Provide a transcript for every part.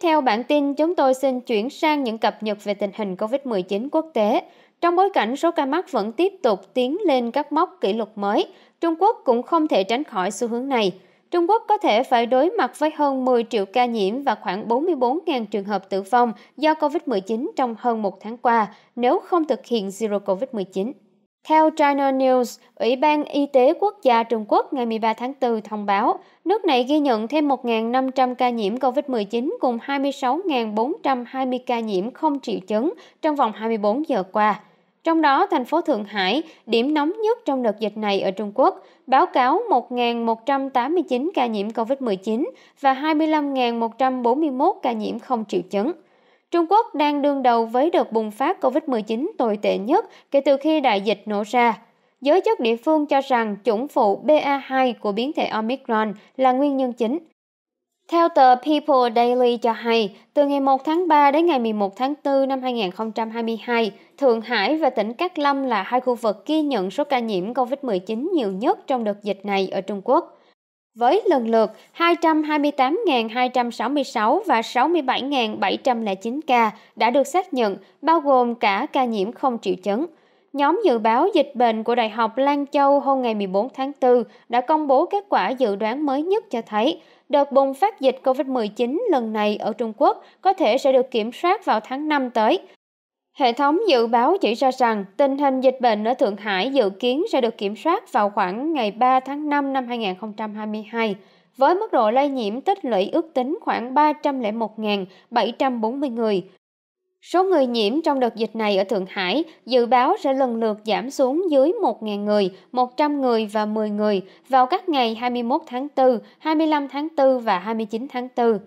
Tiếp theo bản tin, chúng tôi xin chuyển sang những cập nhật về tình hình COVID-19 quốc tế. Trong bối cảnh số ca mắc vẫn tiếp tục tiến lên các mốc kỷ lục mới, Trung Quốc cũng không thể tránh khỏi xu hướng này. Trung Quốc có thể phải đối mặt với hơn 10 triệu ca nhiễm và khoảng 44.000 trường hợp tử vong do COVID-19 trong hơn một tháng qua nếu không thực hiện Zero COVID-19. Theo China News, Ủy ban Y tế Quốc gia Trung Quốc ngày 13 tháng 4 thông báo, nước này ghi nhận thêm 1.500 ca nhiễm COVID-19 cùng 26.420 ca nhiễm không triệu chứng trong vòng 24 giờ qua. Trong đó, thành phố Thượng Hải, điểm nóng nhất trong đợt dịch này ở Trung Quốc, báo cáo 1.189 ca nhiễm COVID-19 và 25.141 ca nhiễm không triệu chứng. Trung Quốc đang đương đầu với đợt bùng phát covid chín tồi tệ nhất kể từ khi đại dịch nổ ra. Giới chức địa phương cho rằng chủng phụ BA2 của biến thể Omicron là nguyên nhân chính. Theo tờ People Daily cho hay, từ ngày 1 tháng 3 đến ngày 11 tháng 4 năm 2022, Thượng Hải và tỉnh Cát Lâm là hai khu vực ghi nhận số ca nhiễm COVID-19 nhiều nhất trong đợt dịch này ở Trung Quốc với lần lượt 228.266 và 67.709 ca đã được xác nhận, bao gồm cả ca nhiễm không triệu chứng. Nhóm dự báo dịch bệnh của Đại học Lan Châu hôm ngày 14 tháng 4 đã công bố kết quả dự đoán mới nhất cho thấy đợt bùng phát dịch COVID-19 lần này ở Trung Quốc có thể sẽ được kiểm soát vào tháng 5 tới Hệ thống dự báo chỉ ra rằng tình hình dịch bệnh ở Thượng Hải dự kiến sẽ được kiểm soát vào khoảng ngày 3 tháng 5 năm 2022, với mức độ lây nhiễm tích lũy ước tính khoảng 301.740 người. Số người nhiễm trong đợt dịch này ở Thượng Hải dự báo sẽ lần lượt giảm xuống dưới 1.000 người, 100 người và 10 người vào các ngày 21 tháng 4, 25 tháng 4 và 29 tháng 4.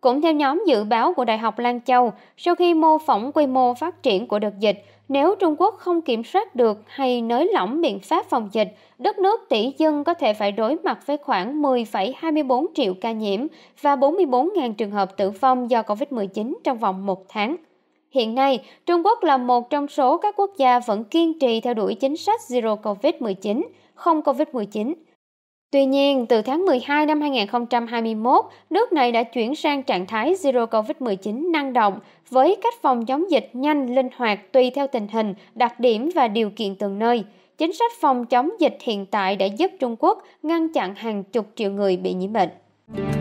Cũng theo nhóm dự báo của Đại học Lan Châu, sau khi mô phỏng quy mô phát triển của đợt dịch, nếu Trung Quốc không kiểm soát được hay nới lỏng biện pháp phòng dịch, đất nước tỷ dân có thể phải đối mặt với khoảng 10,24 triệu ca nhiễm và 44.000 trường hợp tử vong do COVID-19 trong vòng một tháng. Hiện nay, Trung Quốc là một trong số các quốc gia vẫn kiên trì theo đuổi chính sách Zero COVID-19, không COVID-19. Tuy nhiên, từ tháng 12 năm 2021, nước này đã chuyển sang trạng thái Zero Covid-19 năng động với cách phòng chống dịch nhanh, linh hoạt tùy theo tình hình, đặc điểm và điều kiện từng nơi. Chính sách phòng chống dịch hiện tại đã giúp Trung Quốc ngăn chặn hàng chục triệu người bị nhiễm bệnh.